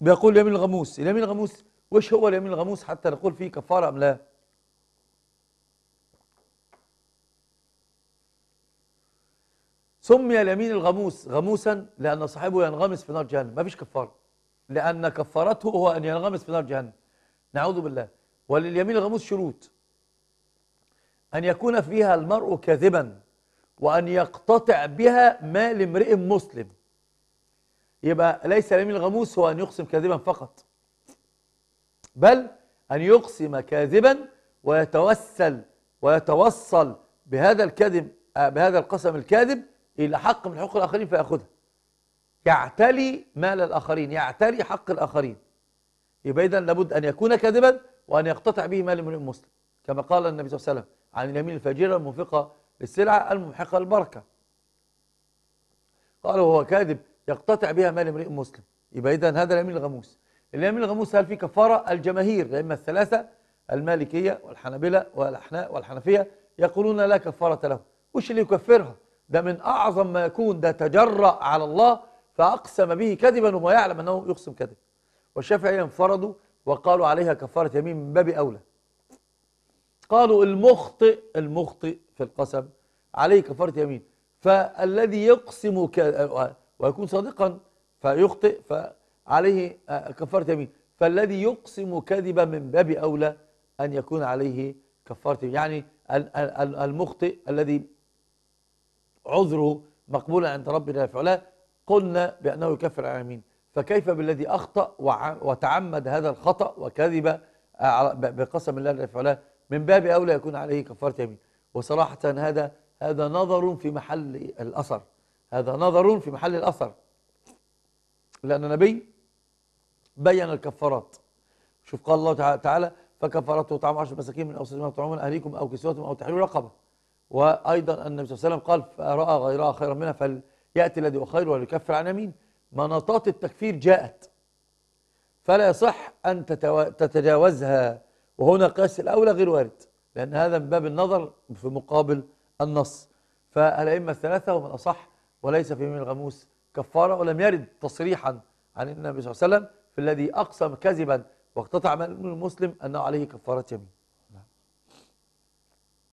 بيقول اليمين الغموس اليمين الغموس وش هو اليمين الغموس حتى نقول فيه كفارة أم لا سمي اليمين الغموس غموسا لأن صاحبه ينغمس في نار جهنم ما فيش كفارة لأن كفارته هو أن ينغمس في نار جهنم نعوذ بالله ولليمين الغموس شروط أن يكون فيها المرء كاذبا وأن يقتطع بها مال امرئ مسلم يبقى ليس اليمين الغموس هو أن يقسم كاذبا فقط بل أن يقسم كاذبا ويتوسل ويتوصل بهذا الكذب بهذا القسم الكاذب إلى حق من حقوق الآخرين فيأخذها يعتلي مال الآخرين يعتلي حق الآخرين يبقى إذا لابد أن يكون كاذبا وأن يقتطع به مال امرئ المسلم كما قال النبي صلى الله عليه وسلم عن اليمين الفاجرة المنفقة للسلعة الممحقة البركة قال وهو كاذب يقتطع بها مال امرئ مسلم يبقى اذا هذا اليمين الغموس اليمين الغموس هل في كفاره الجماهير الائمه الثلاثه المالكيه والحنابله والاحناء والحنفيه يقولون لا كفاره له وش اللي يكفرها ده من اعظم ما يكون ده تجرأ على الله فاقسم به كذبا وما يعلم انه يقسم كذبا والشافعي انفردوا وقالوا عليها كفاره يمين من باب اولى قالوا المخطئ المخطئ في القسم عليه كفاره يمين فالذي يقسم ك... ويكون صادقا فيخطئ فعليه آه، كفارة يمين فالذي يقسم كذبا من باب أولى أن يكون عليه كفارة يمين يعني المخطئ الذي عذره مقبولا عند ربنا فعلا قلنا بأنه يكفر عن يمين فكيف بالذي أخطأ وتعمد هذا الخطأ وكذب آه، بقسم الله فعلا من باب أولى يكون عليه كفارة يمين وصراحة هذا هذا نظر في محل الأثر هذا نظر في محل الأثر لأن النبي بين الكفارات شوف قال الله تعالى فكفارته طعام عشر مساكين من اوسط ما تطعمون اهليكم او كسوتهم او تحرير رقبه وايضا النبي صلى الله عليه وسلم قال فراى غيرها خيرا منها فلياتي الذي هو خير وليكفر عن يمين مناطات التكفير جاءت فلا يصح ان تتجاوزها وهنا قياس الاولى غير وارد لان هذا من باب النظر في مقابل النص فالائمه الثلاثه ومن اصح وليس في يمين الغموس كفارة ولم يرد تصريحا عن النبي صلى الله عليه وسلم في الذي أقسم كذبا واقتطع من المسلم أنه عليه كفارة يمين